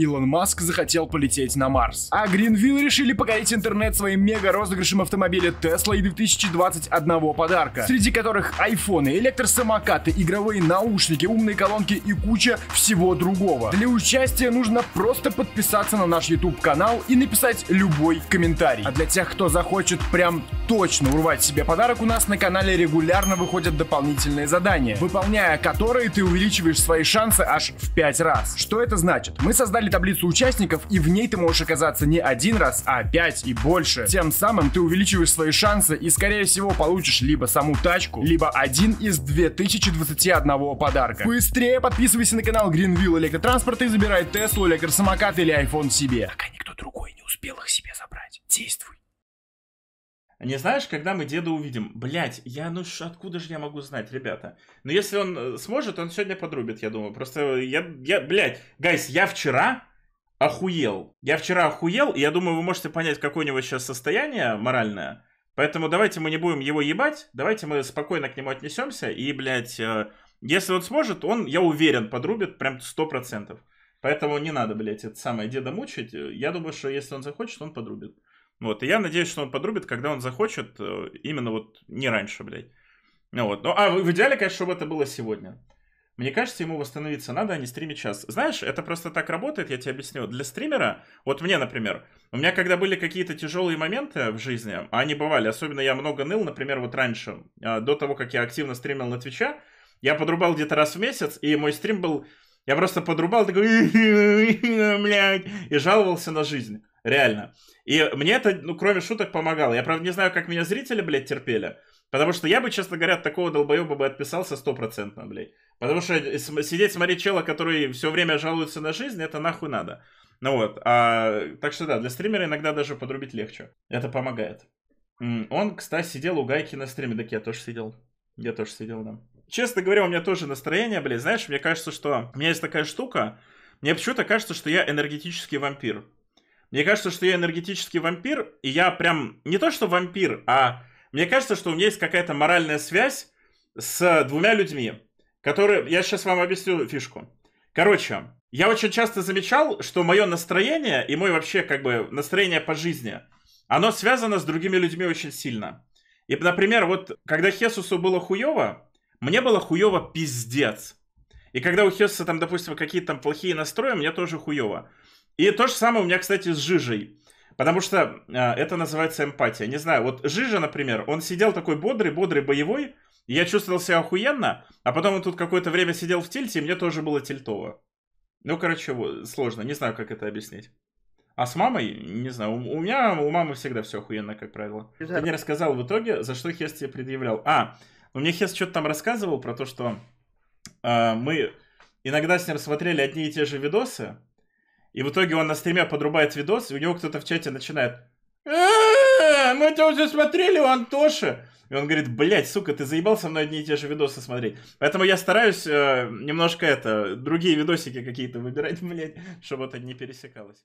Илон Маск захотел полететь на Марс. А Гринвилл решили покорить интернет своим мега-розыгрышем автомобиля Tesla и 2021 подарка, среди которых айфоны, электросамокаты, игровые наушники, умные колонки и куча всего другого. Для участия нужно просто подписаться на наш YouTube-канал и написать любой комментарий. А для тех, кто захочет прям точно урвать себе подарок, у нас на канале регулярно выходят дополнительные задания, выполняя которые ты увеличиваешь свои шансы аж в 5 раз. Что это значит? Мы создали составили таблицу участников, и в ней ты можешь оказаться не один раз, а пять и больше. Тем самым ты увеличиваешь свои шансы и, скорее всего, получишь либо саму тачку, либо один из 2021 подарка. Быстрее подписывайся на канал Greenville Электротранспорт и забирай Теслу, электросамокат или iPhone себе. Пока никто другой не успел их себе забрать. Действуй. Не знаешь, когда мы деда увидим? Блять, я, ну ж, откуда же я могу знать, ребята? Но ну, если он э, сможет, он сегодня подрубит, я думаю. Просто э, я, я блять, гайс, я вчера охуел. Я вчера охуел, и я думаю, вы можете понять, какое у него сейчас состояние моральное. Поэтому давайте мы не будем его ебать, давайте мы спокойно к нему отнесемся, и, блядь, э, если он сможет, он, я уверен, подрубит прям сто процентов. Поэтому не надо, блядь, это самое деда мучить. Я думаю, что если он захочет, он подрубит. Вот, и я надеюсь, что он подрубит, когда он захочет, э, именно вот не раньше, блядь. Ну вот, ну, а в идеале, конечно, чтобы это было сегодня. Мне кажется, ему восстановиться надо, а не стримить час. Знаешь, это просто так работает, я тебе объясню. Для стримера, вот мне, например, у меня когда были какие-то тяжелые моменты в жизни, а они бывали, особенно я много ныл, например, вот раньше, а, до того, как я активно стримил на Твича, я подрубал где-то раз в месяц, и мой стрим был... Я просто подрубал, такой, блядь, и жаловался на жизнь. Реально. И мне это, ну, кроме шуток, помогало. Я, правда, не знаю, как меня зрители, блядь, терпели. Потому что я бы, честно говоря, от такого долбоеба бы отписался стопроцентно, блядь. Потому что сидеть смотреть чела, который все время жалуется на жизнь, это нахуй надо. Ну вот, а, так что да, для стримера иногда даже подрубить легче. Это помогает. Он, кстати, сидел у Гайки на стриме, так я тоже сидел. Я тоже сидел, да. Честно говоря, у меня тоже настроение, блядь, знаешь, мне кажется, что... У меня есть такая штука, мне почему-то кажется, что я энергетический вампир. Мне кажется, что я энергетический вампир, и я прям не то что вампир, а мне кажется, что у меня есть какая-то моральная связь с двумя людьми, которые... Я сейчас вам объясню фишку. Короче, я очень часто замечал, что мое настроение и мой вообще как бы настроение по жизни, оно связано с другими людьми очень сильно. И, например, вот когда Хесусу было хуево, мне было хуево пиздец. И когда у Хесуса там, допустим, какие-то там плохие настрои, мне тоже хуево. И то же самое у меня, кстати, с Жижей. Потому что э, это называется эмпатия. Не знаю, вот Жижа, например, он сидел такой бодрый, бодрый, боевой. И я чувствовал себя охуенно, а потом он тут какое-то время сидел в тильте, и мне тоже было тильтово. Ну, короче, сложно, не знаю, как это объяснить. А с мамой, не знаю, у, меня, у мамы всегда все охуенно, как правило. Ты мне рассказал в итоге, за что Хес тебе предъявлял. А, ну мне Хес что-то там рассказывал про то, что э, мы иногда с ним смотрели одни и те же видосы, и в итоге он на стриме подрубает видос, и у него кто-то в чате начинает мы это уже смотрели у Антоши. И он говорит, блядь, сука, ты заебал со мной одни и те же видосы смотреть. Поэтому я стараюсь э, немножко это, другие видосики какие-то выбирать, блядь, чтобы это не пересекалось.